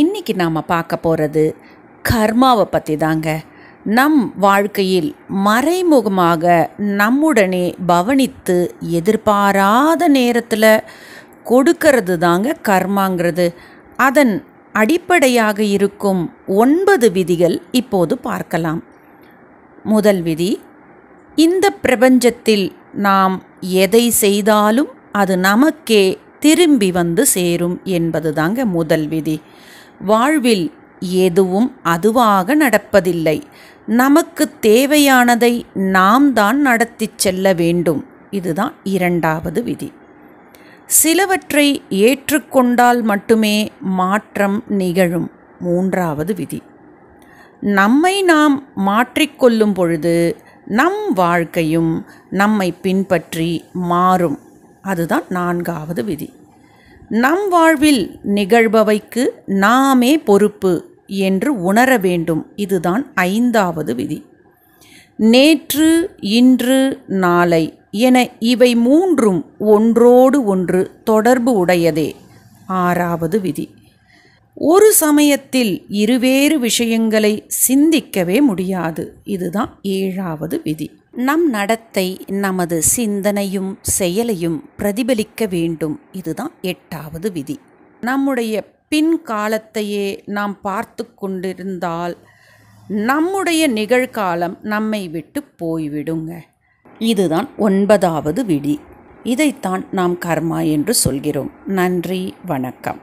இன்றைக்கி நாம் பார்க்க போகிறது கர்மாவை பற்றி தாங்க நம் வாழ்க்கையில் மறைமுகமாக நம்முடனே பவனித்து எதிர்பாராத நேரத்தில் கொடுக்கறது தாங்க கர்மாங்கிறது அதன் அடிப்படையாக இருக்கும் ஒன்பது விதிகள் இப்போது பார்க்கலாம் முதல் விதி இந்த பிரபஞ்சத்தில் நாம் எதை செய்தாலும் அது நமக்கே திரும்பி வந்து சேரும் என்பது தாங்க முதல் விதி வாழ்வில் எதுவும் அதுவாக நடப்பதில்லை நமக்கு தேவையானதை நாம் தான் நடத்தி செல்ல வேண்டும் இதுதான் இரண்டாவது விதி சிலவற்றை ஏற்றுக்கொண்டால் மட்டுமே மாற்றம் நிகழும் மூன்றாவது விதி நம்மை நாம் மாற்றிக்கொள்ளும் பொழுது நம் வாழ்க்கையும் நம்மை பின்பற்றி மாறும் அதுதான் நான்காவது விதி நம் வாழ்வில் நிகழ்பவைக்கு நாமே பொறுப்பு என்று உணர வேண்டும் இதுதான் ஐந்தாவது விதி நேற்று இன்று நாளை என இவை மூன்றும் ஒன்றோடு ஒன்று தொடர்பு உடையதே ஆறாவது விதி ஒரு சமயத்தில் இருவேறு விஷயங்களை சிந்திக்கவே முடியாது இதுதான் ஏழாவது விதி நம் நடத்தை நமது சிந்தனையும் செயலையும் பிரதிபலிக்க வேண்டும் இதுதான் எட்டாவது விதி நம்முடைய பின்காலத்தையே நாம் பார்த்து கொண்டிருந்தால் நம்முடைய நிகழ்காலம் நம்மை விட்டு போய்விடுங்க இதுதான் ஒன்பதாவது விதி இதைத்தான் நாம் கர்மா என்று சொல்கிறோம் நன்றி வணக்கம்